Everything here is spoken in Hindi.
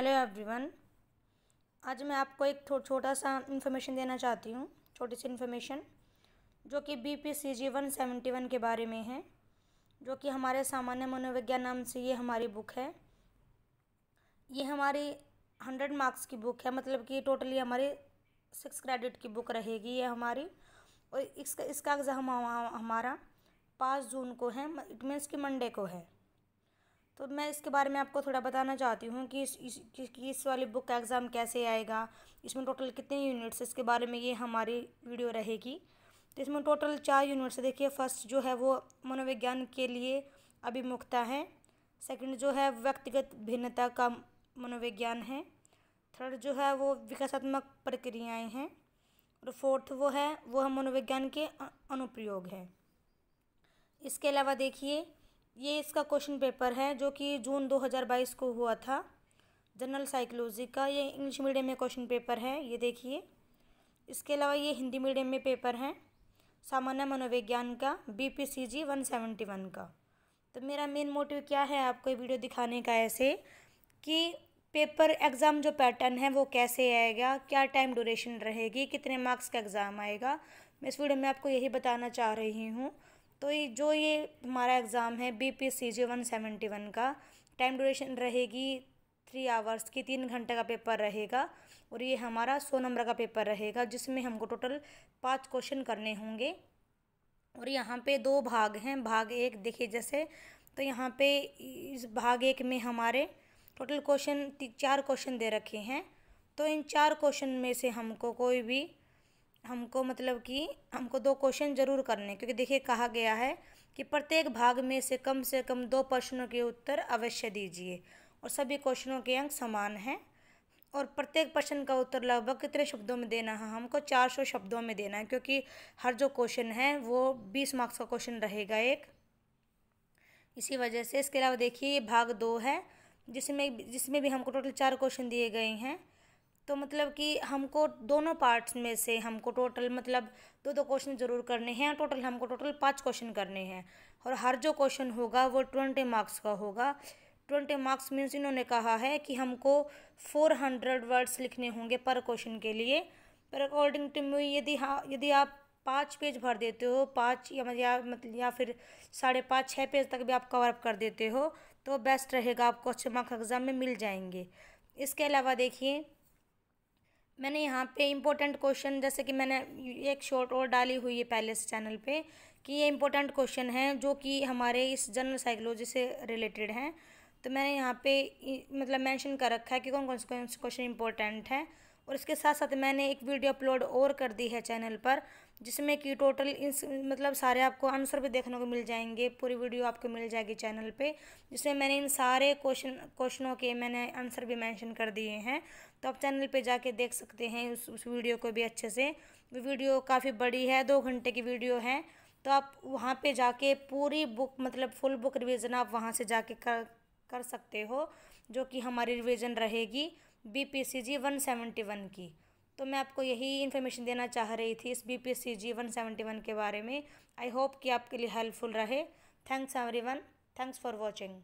हेलो एवरीवन आज मैं आपको एक थो, छोटा सा इन्फॉर्मेशन देना चाहती हूँ छोटी सी इन्फॉर्मेशन जो कि B P C G one seventy one के बारे में है जो कि हमारे सामान्य मनोविज्ञान नाम से ये हमारी बुक है ये हमारी हंड्रेड मार्क्स की बुक है मतलब कि टोटली हमारी सिक्स क्रेडिट की बुक रहेगी ये हमारी और इसका इसका एग्ज़ाम हमारा पाँच जून को है इट मीन्स कि मंडे को है तो मैं इसके बारे में आपको थोड़ा बताना चाहती हूँ कि इस इस, कि इस वाली बुक का एग्ज़ाम कैसे आएगा इसमें टोटल कितने यूनिट्स इसके बारे में ये हमारी वीडियो रहेगी तो इसमें टोटल चार यूनिट्स देखिए फ़र्स्ट जो है वो मनोविज्ञान के लिए अभिमुखता है सेकंड जो है व्यक्तिगत भिन्नता का मनोविज्ञान है थर्ड जो है वो विकासात्मक प्रक्रियाएँ हैं और फोर्थ वो है वो है मनोविज्ञान के अनुप्रयोग है इसके अलावा देखिए ये इसका क्वेश्चन पेपर है जो कि जून 2022 को हुआ था जनरल साइकोलॉजी का ये इंग्लिश मीडियम में क्वेश्चन पेपर है ये देखिए इसके अलावा ये हिंदी मीडियम में पेपर हैं सामान्य मनोविज्ञान का B P C G one seventy one का तो मेरा मेन मोटिव क्या है आपको वीडियो दिखाने का ऐसे कि पेपर एग्ज़ाम जो पैटर्न है वो कैसे आएगा क्या टाइम ड्यूरेशन रहेगी कितने मार्क्स का एग्ज़ाम आएगा मैं इस वीडियो में आपको यही बताना चाह रही हूँ तो ये जो ये हमारा एग्ज़ाम है B P C G one seventy one का टाइम ड्यूरेशन रहेगी थ्री आवर्स की तीन घंटे का पेपर रहेगा और ये हमारा सौ नंबर का पेपर रहेगा जिसमें हमको टोटल पाँच क्वेश्चन करने होंगे और यहाँ पे दो भाग हैं भाग एक देखिए जैसे तो यहाँ पे इस भाग एक में हमारे टोटल क्वेश्चन चार क्वेश्चन दे रखे हैं तो इन चार क्वेश्चन में से हमको कोई भी हमको मतलब कि हमको दो क्वेश्चन जरूर करने क्योंकि देखिए कहा गया है कि प्रत्येक भाग में से कम से कम दो प्रश्नों के उत्तर अवश्य दीजिए और सभी क्वेश्चनों के अंक समान हैं और प्रत्येक प्रश्न का उत्तर लगभग कितने शब्दों में देना है हमको चार सौ शब्दों में देना है क्योंकि हर जो क्वेश्चन है वो बीस मार्क्स का क्वेश्चन रहेगा एक इसी वजह से इसके अलावा देखिए ये भाग दो है जिसमें जिसमें भी हमको टोटल चार क्वेश्चन दिए गए हैं तो मतलब कि हमको दोनों पार्ट्स में से हमको टोटल मतलब दो दो क्वेश्चन ज़रूर करने हैं टोटल हमको टोटल पाँच क्वेश्चन करने हैं और हर जो क्वेश्चन होगा वो ट्वेंटी मार्क्स का होगा ट्वेंटी मार्क्स मीन्स इन्होंने कहा है कि हमको फोर हंड्रेड वर्ड्स लिखने होंगे पर क्वेश्चन के लिए पर अकॉर्डिंग टू मी यदि हाँ यदि आप पाँच पेज भर देते हो पाँच मतलब या मतलब या फिर साढ़े पाँच छः पेज तक भी आप कवर अप कर देते हो तो बेस्ट रहेगा आपको अच्छे मार्क्स एग्ज़ाम में मिल जाएंगे इसके अलावा देखिए मैंने यहाँ पे इम्पोर्टेंट क्वेश्चन जैसे कि मैंने एक शॉर्ट और डाली हुई है पहले से चैनल पे कि ये इम्पोर्टेंट क्वेश्चन हैं जो कि हमारे इस जनरल साइकोलॉजी से रिलेटेड हैं तो मैंने यहाँ पे मतलब मेंशन कर रखा है कि कौन कौन से क्वेश्चन इम्पोर्टेंट है और इसके साथ साथ मैंने एक वीडियो अपलोड और कर दी है चैनल पर जिसमें कि टोटल इन मतलब सारे आपको आंसर भी देखने को मिल जाएंगे पूरी वीडियो आपको मिल जाएगी चैनल पे जिसमें मैंने इन सारे क्वेश्चन क्वेश्चनों के मैंने आंसर भी मेंशन कर दिए हैं तो आप चैनल पे जाके देख सकते हैं उस उस वीडियो को भी अच्छे से वीडियो काफ़ी बड़ी है दो घंटे की वीडियो है तो आप वहाँ पर जाके पूरी बुक मतलब फुल बुक रिविज़न आप वहाँ से जाके कर कर सकते हो जो कि हमारी रिविज़न रहेगी B P C G one seventy one की तो मैं आपको यही इन्फॉर्मेशन देना चाह रही थी इस B P S C G one seventy one के बारे में आई होप कि आपके लिए हेल्पफुल रहे thanks every thanks for watching